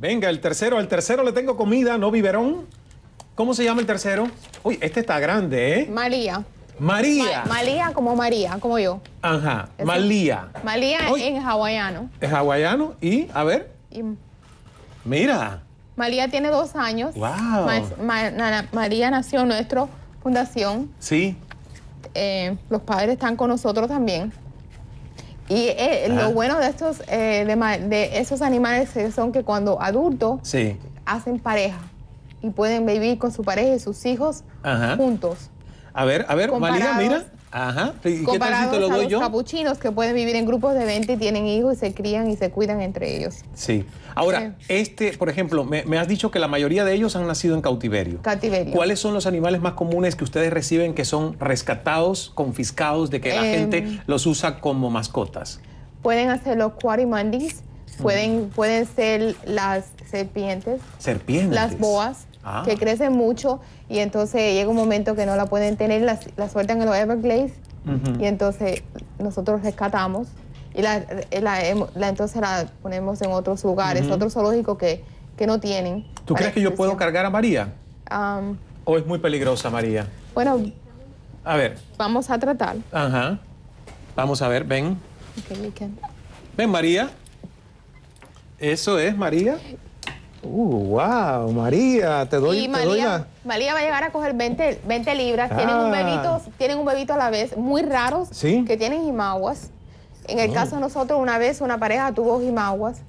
Venga, el tercero. Al tercero le tengo comida, no biberón. ¿Cómo se llama el tercero? Uy, este está grande, ¿eh? María. María. María, como María, como yo. Ajá, maría maría en hawaiano. Es hawaiano y, a ver. Mira. maría tiene dos años. Wow. María nació en nuestra fundación. Sí. Eh, los padres están con nosotros también. Y eh, eh, lo bueno de estos eh, de, esos animales son que cuando adultos hacen pareja y pueden vivir con su pareja y sus hijos juntos. A ver, a ver, María mira. Ajá. ¿Y Comparados lo doy los capuchinos que pueden vivir en grupos de 20 y tienen hijos y se crían y se cuidan entre ellos. Sí. Ahora, este, por ejemplo, me, has dicho que la mayoría de ellos han nacido en cautiverio. Cautiverio. ¿Cuáles son los animales más comunes que ustedes reciben que son rescatados, confiscados, de que la em, gente los usa como mascotas? Pueden hacer los Pueden, pueden ser las serpientes. Las boas, ah. que crecen mucho y entonces llega un momento que no la pueden tener, la las sueltan en los Everglades y entonces nosotros rescatamos y la, entonces la ponemos en otros lugares, otros zoológicos que, que no tienen. ¿Tú crees que yo puedo este, cargar a María? ¿O es muy peligrosa María? Bueno, a ver. Vamos a tratar. Ajá. Vamos a ver, ven. ven María. ¿Eso es, María? Uh, wow, María, te doy, María, María va a llegar a coger 20, libras. Tienen, un ah. bebito, tienen un bebito a la vez, muy raros, que tienen jimaguas. En el oh. caso de nosotros, una vez una pareja tuvo jimaguas.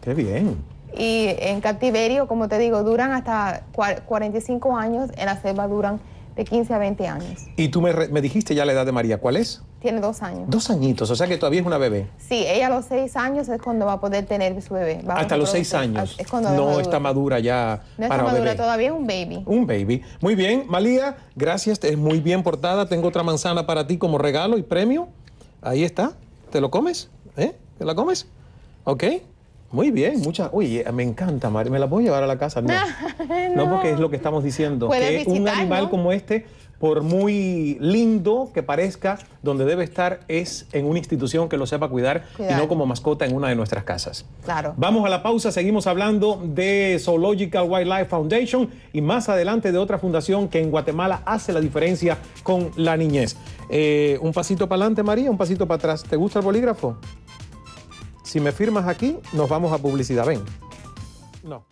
Qué bien. Y en cautiverio, como te digo, duran hasta 45 años, en la selva duran de 15 a 20 años. Y tú me, me dijiste ya la edad de María, ¿cuál es? Tiene dos años. Dos añitos, o sea que todavía es una bebé. Sí, ella a los seis años es cuando va a poder tener su bebé. Hasta los seis años. no está madura ya. No está madura todavía, es un baby. Un baby. Muy bien, Malía, gracias, es muy bien portada. Tengo otra manzana para ti como regalo y premio. Ahí está. ¿Te lo comes? ¿Eh? ¿Te la comes? ¿Ok? Muy bien, muchas. Uy, me encanta, Mari ¿Me la puedo llevar a la casa? No, no. porque es lo que estamos diciendo. un animal como este por muy lindo que parezca, donde debe estar es en una institución que lo sepa cuidar, y no como mascota en una de nuestras casas. Claro. Vamos a la pausa, seguimos hablando de Zoological Wildlife Foundation y más adelante de otra fundación que en Guatemala hace la diferencia con la niñez. Eh, un pasito para adelante, María, un pasito para atrás. ¿Te gusta el bolígrafo? Si me firmas aquí, nos vamos a publicidad. Ven. No.